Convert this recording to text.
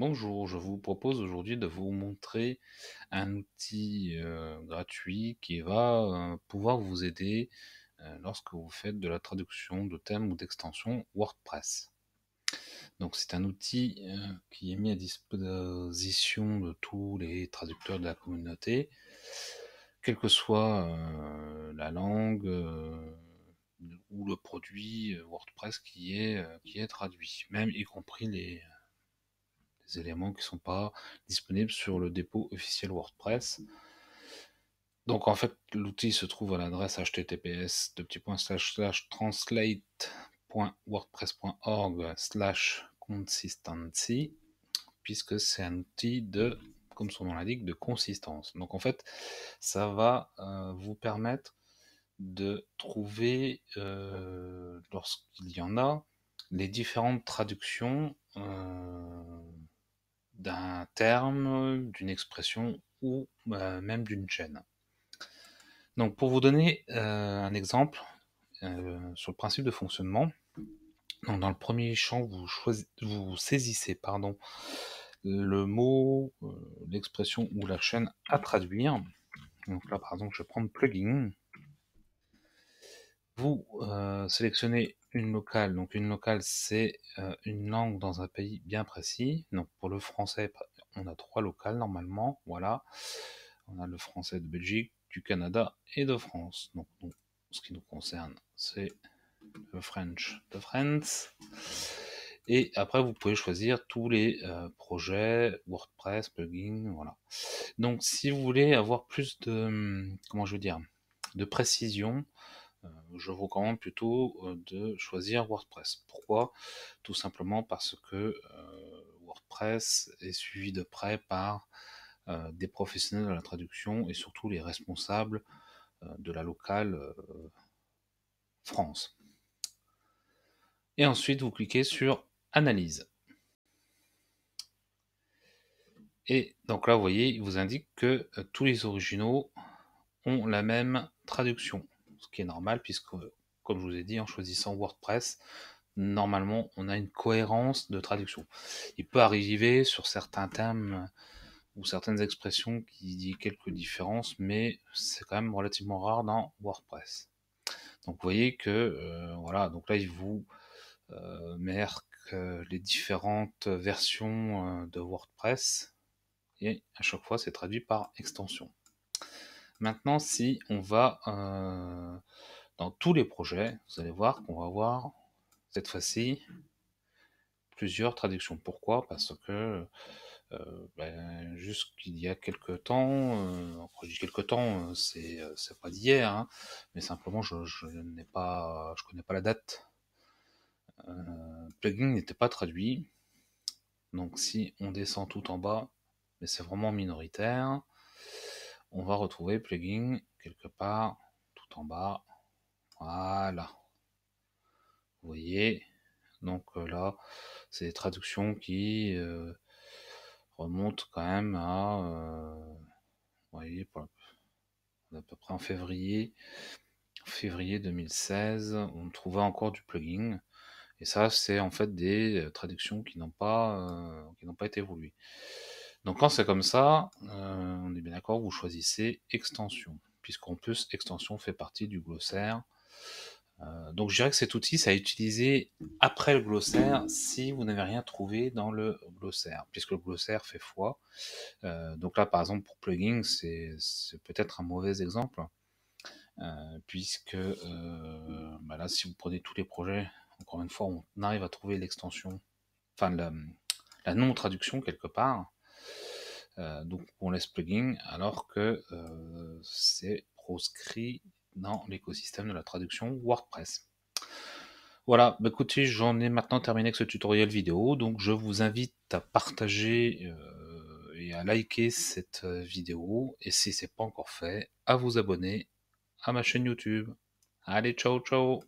Bonjour, je vous propose aujourd'hui de vous montrer un outil euh, gratuit qui va euh, pouvoir vous aider euh, lorsque vous faites de la traduction de thèmes ou d'extensions WordPress. Donc c'est un outil qui est mis à disposition de tous les traducteurs de la communauté, quelle que soit la langue ou le produit WordPress qui est, qui est traduit, même y compris les éléments qui ne sont pas disponibles sur le dépôt officiel WordPress. Donc en fait, l'outil se trouve à l'adresse https translate.wordpress.org slash consistency, puisque c'est un outil de, comme son nom l'indique, de consistance. Donc en fait, ça va euh, vous permettre de trouver, euh, lorsqu'il y en a, les différentes traductions euh, d'un terme, d'une expression ou euh, même d'une chaîne. Donc pour vous donner euh, un exemple euh, sur le principe de fonctionnement, dans le premier champ, vous, vous saisissez pardon, le mot, l'expression ou la chaîne à traduire. Donc là par exemple, je vais prendre plugin vous euh, sélectionnez une locale. Donc une locale, c'est euh, une langue dans un pays bien précis. Donc pour le français, on a trois locales normalement. Voilà. On a le français de Belgique, du Canada et de France. Donc, ce qui nous concerne, c'est le French de France. Et après, vous pouvez choisir tous les euh, projets, WordPress, plugins, voilà. Donc si vous voulez avoir plus de, hum, comment je veux dire, de précision, euh, je vous recommande plutôt euh, de choisir WordPress. Pourquoi Tout simplement parce que euh, WordPress est suivi de près par des professionnels de la traduction et surtout les responsables de la locale France. Et ensuite, vous cliquez sur Analyse. Et donc là, vous voyez, il vous indique que tous les originaux ont la même traduction ce qui est normal puisque, comme je vous ai dit, en choisissant WordPress, normalement, on a une cohérence de traduction. Il peut arriver sur certains thèmes euh, ou certaines expressions qui disent quelques différences, mais c'est quand même relativement rare dans WordPress. Donc vous voyez que euh, voilà, donc là il vous euh, marque euh, les différentes versions de WordPress et à chaque fois c'est traduit par extension. Maintenant, si on va euh, dans tous les projets, vous allez voir qu'on va avoir cette fois-ci plusieurs traductions. Pourquoi Parce que euh, ben, jusqu'il y a quelques temps, euh, quelques temps, euh, c'est pas d'hier, hein, mais simplement je, je connais pas la date. plugin n'était pas traduit, donc si on descend tout en bas, mais c'est vraiment minoritaire on va retrouver plugin quelque part tout en bas. Voilà. Vous voyez, donc euh, là, c'est des traductions qui euh, remontent quand même à, euh, vous voyez, à peu près en février, février 2016, on trouvait encore du plugin. Et ça, c'est en fait des traductions qui n'ont pas, qui n'ont pas été voulu Donc quand c'est comme ça, vous choisissez extension, puisqu'en plus, extension fait partie du glossaire. Euh, donc je dirais que cet outil, ça à utiliser après le glossaire si vous n'avez rien trouvé dans le glossaire, puisque le glossaire fait foi. Euh, donc là, par exemple, pour plugin, c'est peut-être un mauvais exemple, euh, puisque bah là, si vous prenez tous les projets, encore une fois, on arrive à trouver l'extension, enfin la non-traduction quelque part. Euh, donc on laisse plugin alors que euh, c'est proscrit dans l'écosystème de la traduction WordPress. Voilà, bah, écoutez, j'en ai maintenant terminé avec ce tutoriel vidéo, donc je vous invite à partager euh, et à liker cette vidéo, et si ce n'est pas encore fait, à vous abonner à ma chaîne YouTube. Allez, ciao, ciao